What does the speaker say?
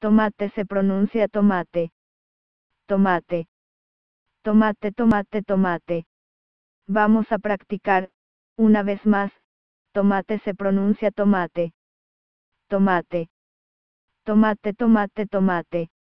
Tomate se pronuncia tomate. Tomate. Tomate, tomate, tomate. Vamos a practicar, una vez más, tomate se pronuncia tomate. Tomate. Tomate, tomate, tomate.